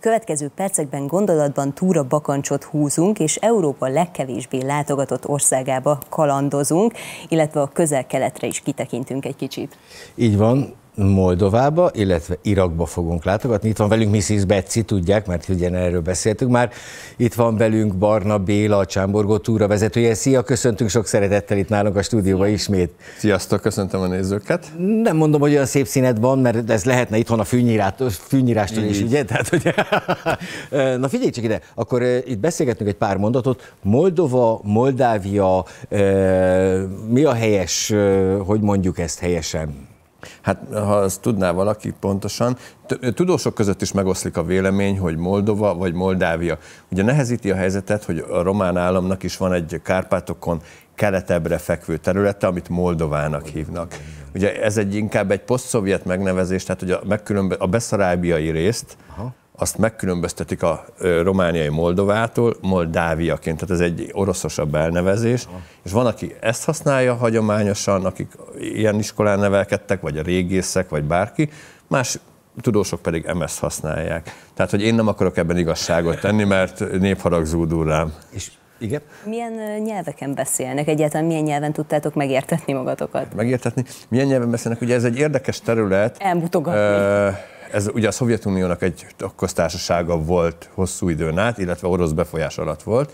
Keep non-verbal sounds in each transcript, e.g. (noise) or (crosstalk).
következő percekben gondolatban túra bakancsot húzunk, és Európa legkevésbé látogatott országába kalandozunk, illetve a közel-keletre is kitekintünk egy kicsit. Így van, Moldovába, illetve Irakba fogunk látogatni. Itt van velünk Mrs. Betsy, tudják, mert ugye erről beszéltünk már. Itt van velünk Barna Béla, a Csámborgó túra vezetője. Szia, köszöntünk sok szeretettel itt nálunk a stúdióban ismét. Sziasztok, köszöntöm a nézőket. Nem mondom, hogy olyan szép színed van, mert ez lehetne itthon a fűnyírástól is, ugye? Tehát, hogy... (laughs) Na figyelj csak ide, akkor eh, itt beszélgetünk egy pár mondatot. Moldova, Moldávia, eh, mi a helyes, eh, hogy mondjuk ezt helyesen? Hát ha azt tudná valaki pontosan, tudósok között is megoszlik a vélemény, hogy Moldova vagy Moldávia. Ugye nehezíti a helyzetet, hogy a román államnak is van egy Kárpátokon keletebbre fekvő területe, amit Moldovának hívnak. Ugye ez egy inkább egy posztszovjet megnevezés, tehát hogy a, a beszarábiai részt, Aha azt megkülönböztetik a romániai Moldovától Moldáviaként, tehát ez egy oroszosabb elnevezés, és van, aki ezt használja hagyományosan, akik ilyen iskolán nevelkedtek, vagy a régészek, vagy bárki, más tudósok pedig MS használják. Tehát, hogy én nem akarok ebben igazságot tenni, mert népharag zúdul rám. És igen. Milyen nyelveken beszélnek? Egyáltalán milyen nyelven tudtátok megértetni magatokat? Megértetni? Milyen nyelven beszélnek? Ugye ez egy érdekes terület. Elmutogatni. Uh, ez ugye a Szovjetuniónak egy köztársasága volt hosszú időn át, illetve orosz befolyás alatt volt.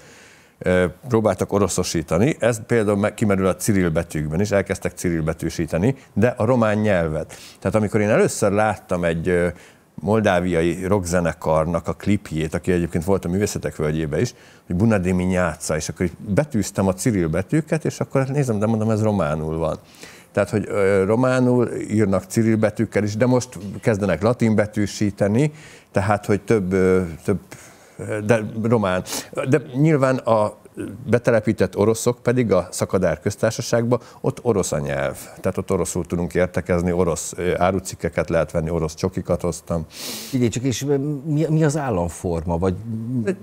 Próbáltak oroszosítani, ez például kimerül a ciril betűkben is, elkezdtek ciril betűsíteni, de a román nyelvet. Tehát amikor én először láttam egy moldáviai rockzenekarnak a klipjét, aki egyébként volt a művészetek völgyébe is, hogy Bunadémi nyátsza, és akkor betűztem a ciril betűket, és akkor hát nézem, de mondom, ez románul van tehát hogy románul írnak ciril betűkkel is, de most kezdenek latin betűsíteni, tehát hogy több, több de román. De nyilván a betelepített oroszok pedig a szakadár köztársaságba, ott orosz a nyelv. Tehát ott oroszul tudunk értekezni, orosz árucikkeket lehet venni, orosz csokikat hoztam. Igen, csak, és mi, mi az államforma? Vagy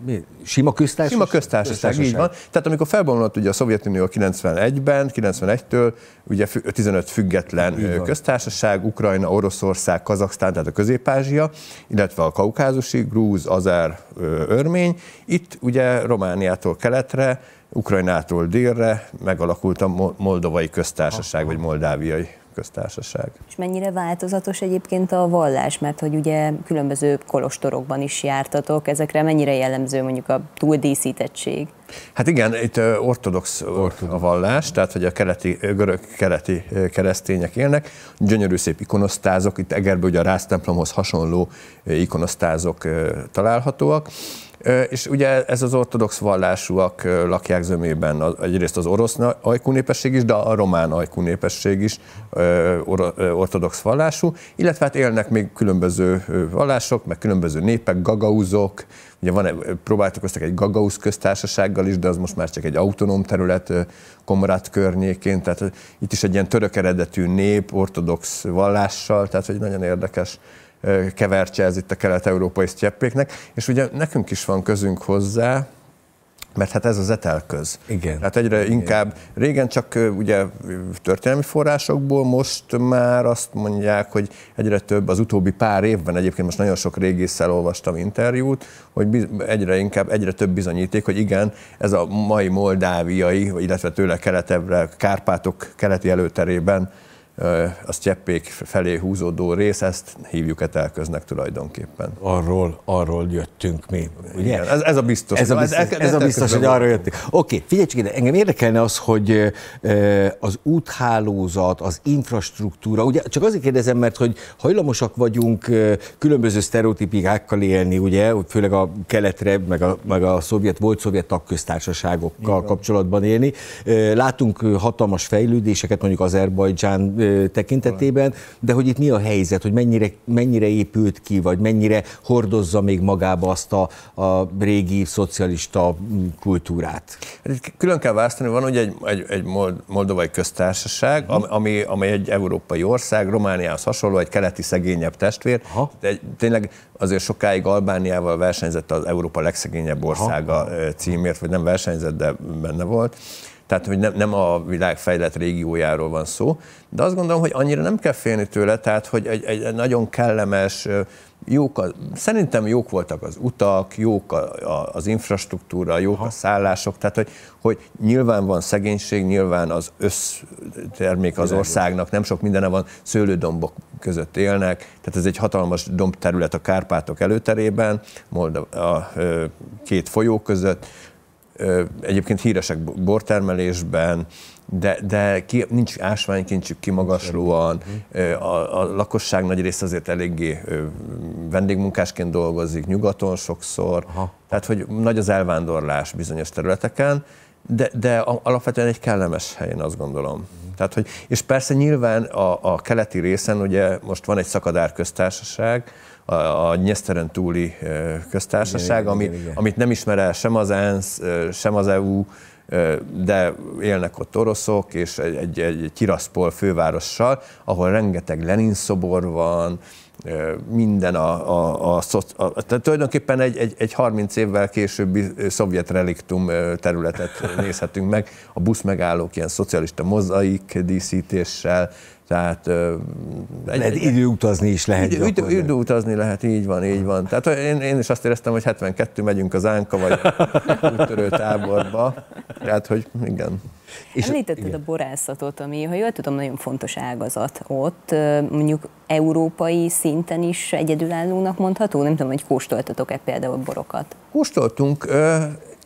mi? sima köztársaság? Sima köztársaság, köztársaság, így van. Tehát amikor felbomlott ugye a Szovjetunió 91-ben, 91-től, ugye 15 független köztársaság, Ukrajna, Oroszország, Kazaksztán, tehát a Közép-Ázsia, illetve a kaukázusi, grúz, azár, örmény. Itt ugye Romániától keletre délre, Ukrajnától délre megalakult a Moldovai Köztársaság, vagy Moldáviai köztársaság. És mennyire változatos egyébként a vallás, mert hogy ugye különböző kolostorokban is jártatok, ezekre mennyire jellemző mondjuk a túldíszítettség? Hát igen, itt ortodox, ortodox a vallás, tehát hogy a keleti, görög keleti keresztények élnek, gyönyörű szép ikonosztázok, itt Egerből ugye a templomhoz hasonló ikonosztázok találhatóak, és ugye ez az ortodox vallásúak lakják zömében egyrészt az orosz ajkú népesség is, de a román ajkú népesség is ortodox vallású, illetve hát élnek még különböző vallások, meg különböző népek, gagauzok, Ugye van, próbálkoztak egy Gagauz köztársasággal is, de az most már csak egy autonóm terület Komorát környékén, tehát itt is egy ilyen török eredetű nép, ortodox vallással, tehát hogy nagyon érdekes kevertse ez itt a kelet-európai sztyeppéknek, és ugye nekünk is van közünk hozzá, mert hát ez az etelköz. Igen. Tehát egyre inkább, régen csak ugye történelmi forrásokból, most már azt mondják, hogy egyre több az utóbbi pár évben, egyébként most nagyon sok régésszel olvastam interjút, hogy egyre inkább, egyre több bizonyíték, hogy igen, ez a mai moldáviai, illetve tőle keletebbre, Kárpátok keleti előterében a sztyeppék felé húzódó rész, ezt hívjuk etelköznek tulajdonképpen. Arról, arról jöttünk mi, ugye? Igen, ez, ez a biztos. Ez a biztos, ez, ez, ez a biztos hogy arról jöttünk. Oké, okay, csak ide, engem érdekelne az, hogy az úthálózat, az infrastruktúra, ugye csak azért kérdezem, mert hogy hajlamosak vagyunk különböző sztereotipikákkal élni, ugye, főleg a keletre, meg a, meg a szovjet, volt szovjet tagköztársaságokkal kapcsolatban élni. Látunk hatalmas fejlődéseket, mondjuk Azerbajdzsán tekintetében, de hogy itt mi a helyzet, hogy mennyire, mennyire épült ki, vagy mennyire hordozza még magába azt a, a régi szocialista mm, kultúrát? Hát külön kell választani, van ugye egy, egy, egy moldovai köztársaság, ami, ami egy európai ország, Romániához hasonló, egy keleti szegényebb testvér, Aha. de tényleg azért sokáig Albániával versenyzett az Európa legszegényebb országa Aha. címért, vagy nem versenyzett, de benne volt. Tehát, hogy nem, nem a világ fejlett régiójáról van szó, de azt gondolom, hogy annyira nem kell félni tőle, tehát, hogy egy, egy nagyon kellemes, jók a, szerintem jók voltak az utak, jók a, a, az infrastruktúra, jók Aha. a szállások, tehát hogy, hogy nyilván van szegénység, nyilván az össztermék az országnak, nem sok mindene van, szőlődombok között élnek, tehát ez egy hatalmas dombterület a Kárpátok előterében, Molda, a, a, két folyó között, egyébként híresek bortermelésben, de, de ki, nincs ásványkincsük kimagaslóan, a, a lakosság nagy része azért eléggé vendégmunkásként dolgozik, nyugaton sokszor, Aha. tehát hogy nagy az elvándorlás bizonyos területeken, de, de alapvetően egy kellemes helyen azt gondolom. Tehát, hogy, és persze nyilván a, a keleti részen ugye most van egy szakadár köztársaság, a, a Nyeszteren túli köztársaság, igen, ami, igen, igen. amit nem ismer el sem az ENSZ, sem az EU, de élnek ott oroszok, és egy, egy, egy Tiraspol fővárossal, ahol rengeteg Lenin szobor van, minden a, a, a, a, a tehát tulajdonképpen egy, egy, egy 30 évvel későbbi szovjet reliktum területet nézhetünk meg, a busz megállók ilyen szocialista mozaik díszítéssel, tehát, egy, lehet időutazni is lehet. Idő, idő, időutazni lehet, így van, így van. Tehát én, én is azt éreztem, hogy 72 megyünk az Ánka vagy úttörő táborba. Tehát, hogy igen. És Említetted igen. a borászatot, ami, ha jól tudom, nagyon fontos ágazat ott, mondjuk európai szinten is egyedülállónak mondható? Nem tudom, hogy kóstoltatok-e például borokat? Kóstoltunk,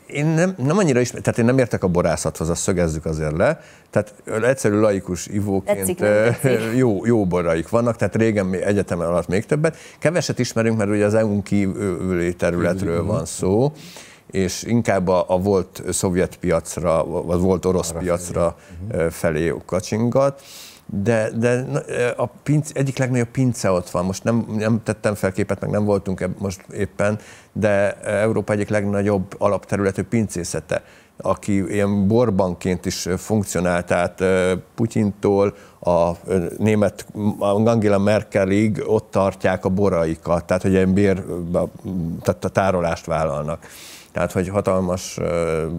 én nem, nem annyira is, tehát én nem értek a borászathoz, azt szögezzük azért le. Tehát egyszerű laikus ivóként tetszik, tetszik. (laughs) jó, jó boraik vannak, tehát régen mi egyetem alatt még többet. Keveset ismerünk, mert ugye az EU-n kívüli területről van szó, és inkább a, a volt szovjet piacra, vagy volt orosz piacra felé kacsingat de, de eh, a pinc, egyik legnagyobb pince ott van. Most nem, nem tettem fel képet, meg nem voltunk eb, most éppen, de eh, Európa egyik legnagyobb alapterületű pincészete, aki ilyen borbanként is eh, funkcionált, tehát Putyintól a német Angela Merkelig ott tartják a boraikat, tehát hogy ilyen bér, tehát a tárolást vállalnak. Tehát, hogy hatalmas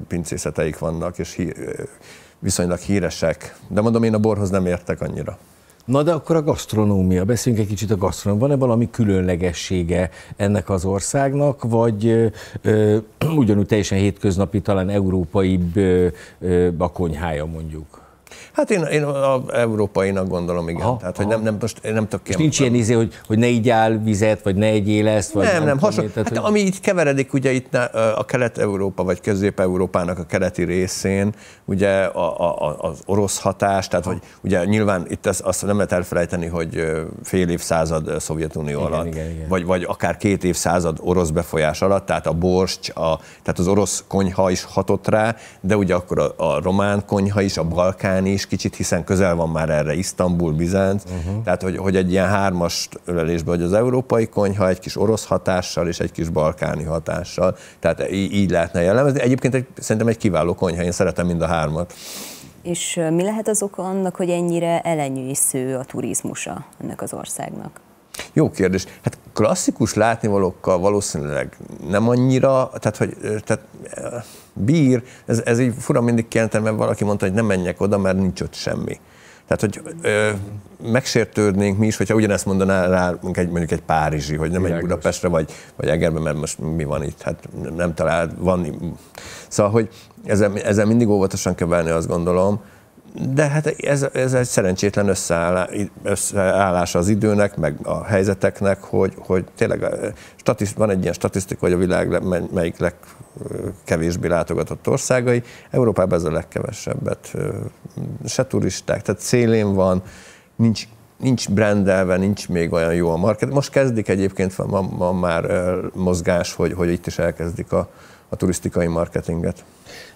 pincészeteik vannak, és hi, viszonylag híresek. De mondom, én a borhoz nem értek annyira. Na de akkor a gasztronómia, beszéljünk egy kicsit a gasztronómia. Van-e valami különlegessége ennek az országnak, vagy ö, (clears throat) ugyanúgy teljesen hétköznapi, talán európai ö, ö, a konyhája mondjuk? Hát én, én a európainak gondolom, igen. Aha, Tehát, aha. hogy nem, nem, most én nem tök kérdezni. nincs ilyen izé, hogy, hogy ne így áll vizet, vagy ne egyél ezt, vagy nem, nem, nem hasonló. hát, hogy... Ami itt keveredik, ugye itt a Kelet-Európa, vagy Közép-Európának a keleti részén, ugye a, a, az orosz hatás, tehát hogy ugye nyilván itt ezt, azt nem lehet elfelejteni, hogy fél évszázad Szovjetunió igen, alatt, igen, igen. Vagy, vagy akár két évszázad orosz befolyás alatt, tehát a borst, a, tehát az orosz konyha is hatott rá, de ugye akkor a, a román konyha is, a balkáni Balkáni is kicsit, hiszen közel van már erre Isztambul, Bizánc, uh-huh. tehát hogy, hogy egy ilyen hármas ölelésben, hogy az európai konyha egy kis orosz hatással és egy kis balkáni hatással, tehát így, így lehetne jellemezni. Egyébként egy, szerintem egy kiváló konyha, én szeretem mind a hármat. És mi lehet az oka annak, hogy ennyire elenyésző a turizmusa ennek az országnak? Jó kérdés. Hát klasszikus látnivalókkal valószínűleg nem annyira, tehát hogy tehát, bír, ez, ez így fura mindig kijelentem, mert valaki mondta, hogy nem menjek oda, mert nincs ott semmi. Tehát, hogy ö, megsértődnénk mi is, hogyha ugyanezt mondaná rá egy, mondjuk egy Párizsi, hogy nem Világos. egy Budapestre vagy, vagy Egerbe, mert most mi van itt, hát nem talál, van. Szóval, hogy ezzel, ezzel mindig óvatosan kell venni, azt gondolom de hát ez, ez egy szerencsétlen összeállás az időnek, meg a helyzeteknek, hogy, hogy tényleg eh, statiszt, van egy ilyen statisztika, hogy a világ melyik legkevésbé látogatott országai, Európában ez a legkevesebbet, eh, se turisták, tehát szélén van, nincs nincs brandelve, nincs még olyan jó a market. Most kezdik egyébként, van, van már eh, mozgás, hogy, hogy itt is elkezdik a, a turisztikai marketinget.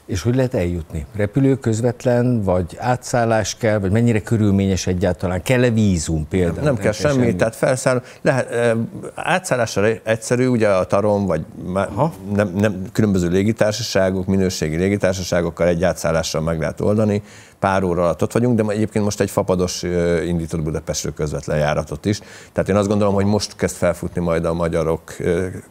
És hogy lehet eljutni? Repülő közvetlen, vagy átszállás kell, vagy mennyire körülményes egyáltalán? Kell-e vízum például? Nem, nem kell semmi, semmi, tehát felszáll. Lehet, átszállásra egyszerű, ugye a Tarom, vagy ha nem, nem, különböző légitársaságok, minőségi légitársaságokkal egy átszállással meg lehet oldani. Pár óra alatt ott vagyunk, de egyébként most egy fapados indított Budapestről közvetlen járatot is. Tehát én azt gondolom, hogy most kezd felfutni majd a magyarok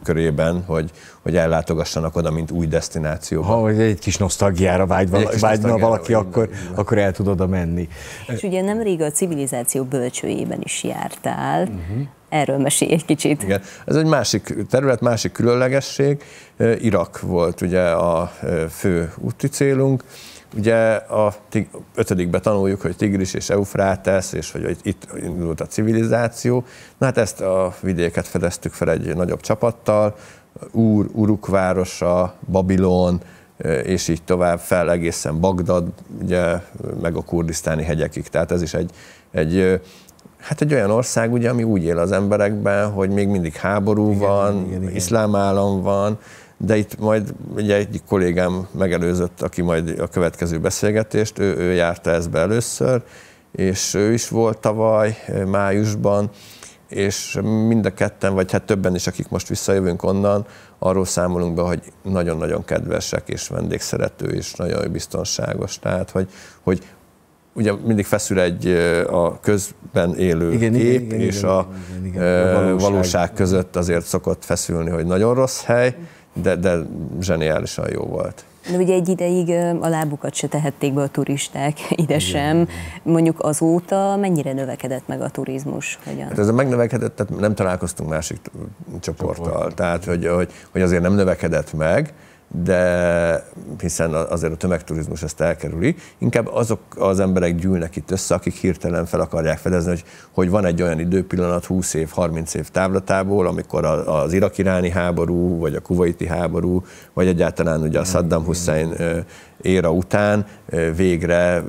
körében, hogy, hogy ellátogassanak oda, mint új destinációba. Ha, egy kis nosztalgiára vágyva, egy kis vágyna nosztalgiára valaki, akkor, akkor el tud oda menni. És ugye nemrég a civilizáció bölcsőjében is jártál, uh-huh. Erről mesélj egy kicsit. Igen. Ez egy másik terület, másik különlegesség. Irak volt ugye a fő úti célunk. Ugye a ötödikben tanuljuk, hogy Tigris és Eufrátesz, és hogy itt indult a civilizáció. Na hát ezt a vidéket fedeztük fel egy nagyobb csapattal, Úr, Uruk városa, Babilon, Eh, és így tovább fel egészen Bagdad, ugye, meg a kurdisztáni hegyekig. Tehát ez is egy, egy eh, Hát egy olyan ország, ugye, ami úgy él az emberekben, hogy még mindig háború igen, van, igen, igen. iszlám állam van, de itt majd ugye egy kollégám megelőzött, aki majd a következő beszélgetést, ő, ő járta ezt be először, és ő is volt tavaly eh, májusban, és mind a ketten, vagy hát többen is, akik most visszajövünk onnan, arról számolunk be, hogy nagyon-nagyon kedvesek, és vendégszerető, és nagyon biztonságos. Tehát, hogy, hogy ugye mindig feszül egy a közben élő igen, kép, igen, igen, és igen, a, igen, igen, igen. a valóság, valóság között azért szokott feszülni, hogy nagyon rossz hely, de, de zseniálisan jó volt. De ugye egy ideig a lábukat se tehették be a turisták, (laughs) ide sem. Mondjuk azóta mennyire növekedett meg a turizmus? Hogyan? Hát ez a megnövekedett, tehát nem találkoztunk másik csoporttal. Csoport. Tehát, hogy, hogy, hogy azért nem növekedett meg, de hiszen azért a tömegturizmus ezt elkerüli, inkább azok az emberek gyűlnek itt össze, akik hirtelen fel akarják fedezni, hogy, hogy van egy olyan időpillanat 20 év, 30 év távlatából, amikor az irakiráni háború, vagy a kuvaiti háború, vagy egyáltalán ugye a Saddam Hussein éra után végre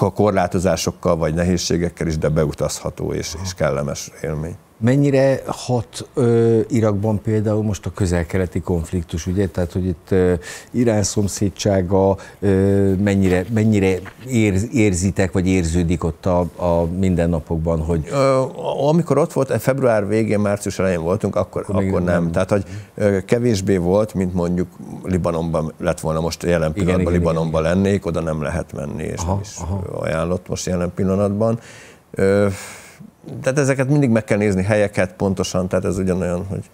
a korlátozásokkal vagy nehézségekkel is, de beutazható és, és kellemes élmény. Mennyire hat ö, Irakban például most a közel-keleti konfliktus, ugye? Tehát, hogy itt ö, Irán szomszédsága ö, mennyire, mennyire érz, érzitek, vagy érződik ott a, a mindennapokban, hogy... Ö, amikor ott volt, február végén, március elején voltunk, akkor, akkor, akkor nem. nem. Tehát, hogy ö, kevésbé volt, mint mondjuk Libanonban lett volna most jelen pillanatban, igen, igen, Libanonban igen, igen. lennék, oda nem lehet menni, és aha, nem is aha. ajánlott most jelen pillanatban. Ö, tehát ezeket mindig meg kell nézni, helyeket pontosan, tehát ez ugyanolyan, hogy...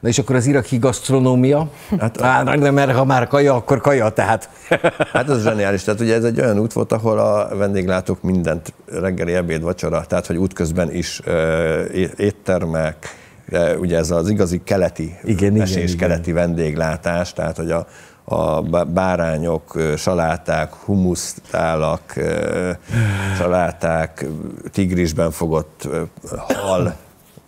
Na és akkor az iraki gasztronómia? Hát, Á, de mert ha már kaja, akkor kaja, tehát. Hát ez zseniális. Tehát ugye ez egy olyan út volt, ahol a vendéglátók mindent, reggeli, ebéd, vacsora, tehát hogy útközben is é- éttermek, de ugye ez az igazi keleti igen, mesés, igen, keleti igen. vendéglátás, tehát hogy a, a bárányok, saláták, humusztálak, saláták, tigrisben fogott hal.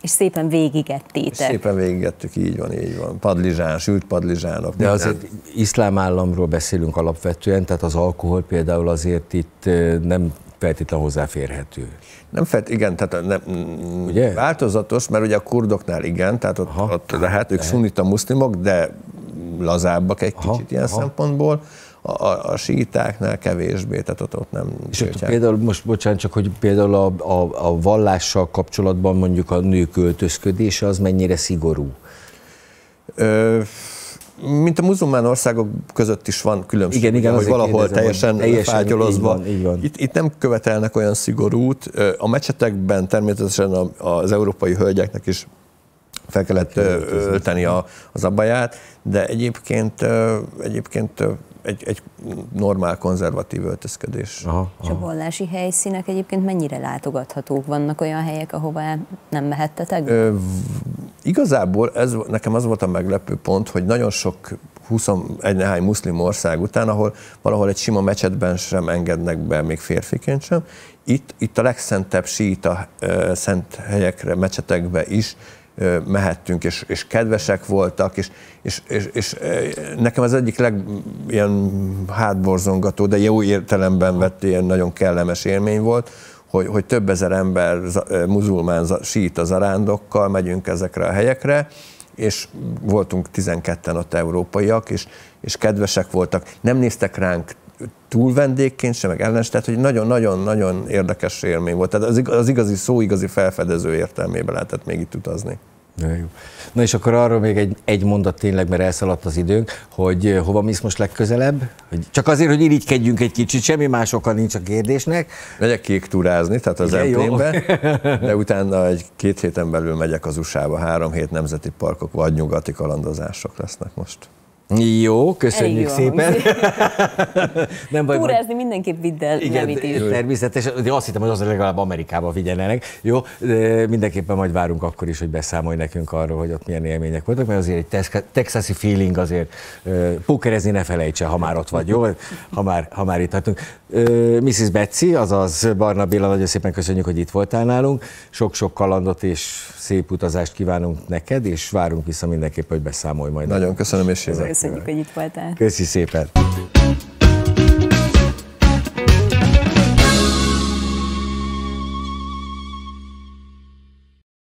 És szépen végigettétek. Szépen végigettük, így van, így van. Padlizsán, sült padlizsánok. De azért iszlám államról beszélünk alapvetően, tehát az alkohol például azért itt nem feltétlenül hozzáférhető. Nem felt, igen, tehát nem, ugye? változatos, mert ugye a kurdoknál igen, tehát ott, Aha, ott lehet, ők lehet. szunita muszlimok, de lazábbak egy aha, kicsit ilyen aha. szempontból, a, a, a sítáknál kevésbé, tehát ott, ott nem És ott például most, bocsánat, csak hogy például a, a, a vallással kapcsolatban mondjuk a nők költözködése az mennyire szigorú? Ö, mint a muzulmán országok között is van különbség, igen, igen, hogy valahol kérdezem, teljesen, teljesen fátyolozva. Itt, itt nem követelnek olyan szigorút. A mecsetekben természetesen az európai hölgyeknek is fel kellett ölteni a, az abaját, de egyébként, egyébként egy, egy normál konzervatív öltözködés. Aha, aha. És a vallási helyszínek egyébként mennyire látogathatók? Vannak olyan helyek, ahová nem mehettetek? Ö, igazából ez, nekem az volt a meglepő pont, hogy nagyon sok 21 néhány muszlim ország után, ahol valahol egy sima mecsetben sem engednek be, még férfiként sem. Itt, itt a legszentebb síta szent helyekre, mecsetekbe is mehettünk, és, és kedvesek voltak, és, és, és, és nekem az egyik leg ilyen hátborzongató, de jó értelemben vett ilyen nagyon kellemes élmény volt, hogy, hogy több ezer ember muzulmán az zarándokkal megyünk ezekre a helyekre, és voltunk 12-en ott európaiak, és, és kedvesek voltak, nem néztek ránk túl vendégként sem, meg ellens, tehát hogy nagyon-nagyon-nagyon érdekes élmény volt. Tehát az, az igazi szó, igazi felfedező értelmében lehetett még itt utazni. Na, jó. Na és akkor arról még egy, egy mondat tényleg, mert elszaladt az időnk, hogy eh, hova mész most legközelebb? Hogy csak azért, hogy irigykedjünk egy kicsit, semmi más oka nincs a kérdésnek. Megyek kék túrázni, tehát az emplénbe, (laughs) de utána egy két héten belül megyek az USA-ba, három hét nemzeti parkok vagy nyugati kalandozások lesznek most. Jó, köszönjük jó szépen. (laughs) nem baj, Túrázni majd... mindenképp vidd el Igen, nevítést. természetesen. De azt hittem, hogy az legalább Amerikába vigyenek. Jó, de mindenképpen majd várunk akkor is, hogy beszámolj nekünk arról, hogy ott milyen élmények voltak, mert azért egy texasi feeling azért pókerezni ne felejtse, ha már ott vagy, jó? Ha már, ha már itt tartunk. Mrs. Betsy, azaz Barna Béla, nagyon szépen köszönjük, hogy itt voltál nálunk. Sok-sok kalandot és szép utazást kívánunk neked, és várunk vissza mindenképp, hogy beszámolj majd. Nagyon köszönöm, és jövök. Köszönjük, hogy itt voltál. Köszi szépen.